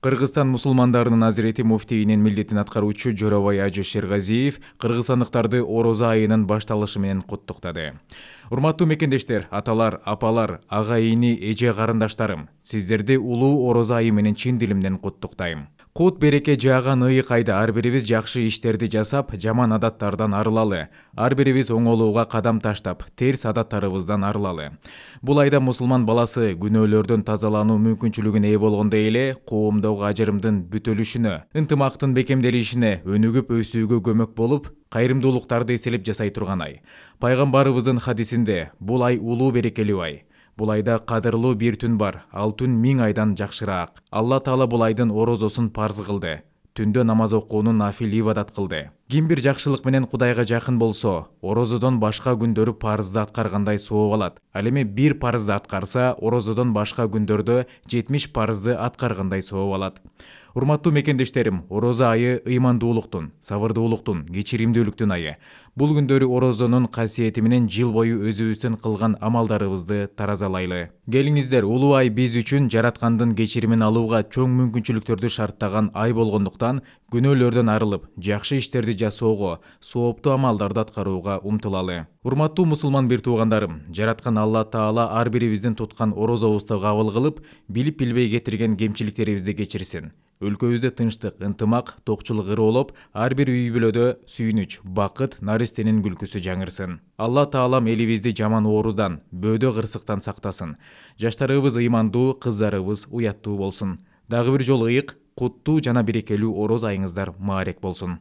кыргызстан мусулмандарынын азирети муфтийинин милдетин аткаруучу жоробай ажы шергазиев кыргызстандыктарды орозо айынын башталышы менен куттуктады урматтуу мекендештер аталар апалар ага ини эже карындаштарым сиздерди улуу орозо айы менен чын дилимден куттуктайм кут береке жааган ыйык айда ар бирибиз жакшы иштерди жасап жаман адаттардан арылалы ар бирибиз оңолууга кадам таштап терс адаттарыбыздан арылалы бул айда мусулман баласы күнөөлөрдөн тазалануу мүмкүнчүлүгүнө ээ болгондой эле коомдогу ажырымдын бүтөлүшүнө ынтымактын бекемделишине өнүгүп өсүүгө көмөк болуп кайрымдуулуктарды эселеп жасай турган ай пайгамбарыбыздын хадисинде бул ай улуу берекелүү ай айда қадырлы бір түн бар ал түн миң айдан жақшырақ. алла таала бұл айдың орозосун парз қылды. түндө намаз окууну нафил ибадат қылды ким бир жакшылык менен кудайга жакын болсо орозодон башка күндөрү парызды аткаргандай сооп алат ал эми бир парызды аткарса орозодон башка күндөрдө жетимиш парызды аткаргандай сооп алат урматтуу мекендештерим орозо айы ыймандуулуктун сабырдуулуктун кечиримдүүлүктүн айы бул күндөрү орозонун касиети менен жыл бою өзүбүздүн кылган амалдарыбызды таразалайлы келиңиздер улуу ай биз үчүн жараткандын кечиримин алууга чоң мүмкүнчүлүктөрдү шарттаган ай болгондуктан күнөөлөрдөн арылып жакшы иштерди жасоого сооптуу амалдарды аткарууга умтулалы урматтуу мусулман бир туугандарым жараткан алла таала ар бирибиздин туткан орозобузду кабыл кылып билип билбей кетирген кемчиликтерибизди кечирсин өлкөбүздө тынчтык ынтымак токчулук ыроолоп ар бир үй бүлөдө сүйүнүч бакыт наристенин күлкүсү жаңырсын алла таалам элибизди жаман оорудан бөөдө кырсыктан сактасын жаштарыбыз ыймандуу кыздарыбыз уяттуу болсун дагы бир жолу ыйык куттуу жана берекелүү ороз айыңыздар маарек болсун